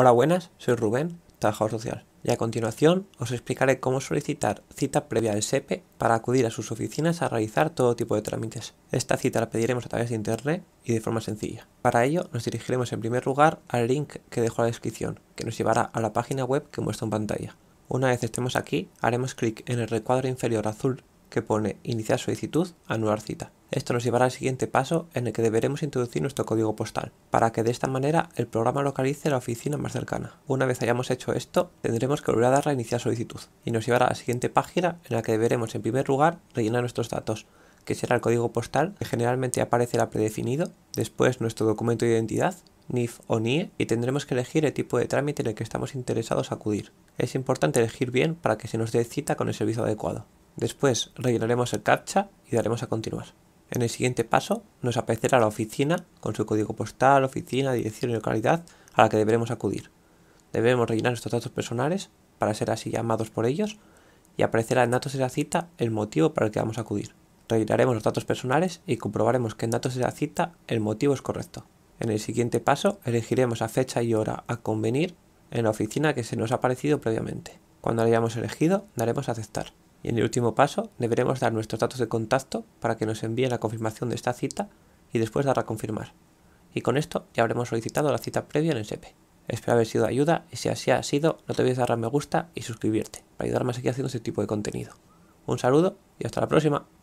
Hola buenas, soy Rubén, trabajador social, y a continuación os explicaré cómo solicitar cita previa del SEPE e para acudir a sus oficinas a realizar todo tipo de trámites. Esta cita la pediremos a través de internet y de forma sencilla. Para ello nos dirigiremos en primer lugar al link que dejo en la descripción, que nos llevará a la página web que muestra en pantalla. Una vez estemos aquí, haremos clic en el recuadro inferior azul que pone iniciar solicitud, anular cita. Esto nos llevará al siguiente paso en el que deberemos introducir nuestro código postal, para que de esta manera el programa localice la oficina más cercana. Una vez hayamos hecho esto, tendremos que volver a dar iniciar solicitud, y nos llevará a la siguiente página en la que deberemos en primer lugar rellenar nuestros datos, que será el código postal, que generalmente aparecerá predefinido, después nuestro documento de identidad, NIF o NIE y tendremos que elegir el tipo de trámite en el que estamos interesados acudir. Es importante elegir bien para que se nos dé cita con el servicio adecuado. Después rellenaremos el CAPTCHA y daremos a continuar. En el siguiente paso nos aparecerá la oficina con su código postal, oficina, dirección y localidad a la que deberemos acudir. Debemos rellenar nuestros datos personales para ser así llamados por ellos y aparecerá en datos de la cita el motivo para el que vamos a acudir. Rellenaremos los datos personales y comprobaremos que en datos de la cita el motivo es correcto. En el siguiente paso elegiremos a fecha y hora a convenir en la oficina que se nos ha aparecido previamente. Cuando la hayamos elegido daremos a aceptar. Y en el último paso deberemos dar nuestros datos de contacto para que nos envíe la confirmación de esta cita y después dar a confirmar. Y con esto ya habremos solicitado la cita previa en el SEPE. E. Espero haber sido de ayuda y si así ha sido no te olvides dar a me gusta y suscribirte para ayudarme a seguir haciendo este tipo de contenido. Un saludo y hasta la próxima.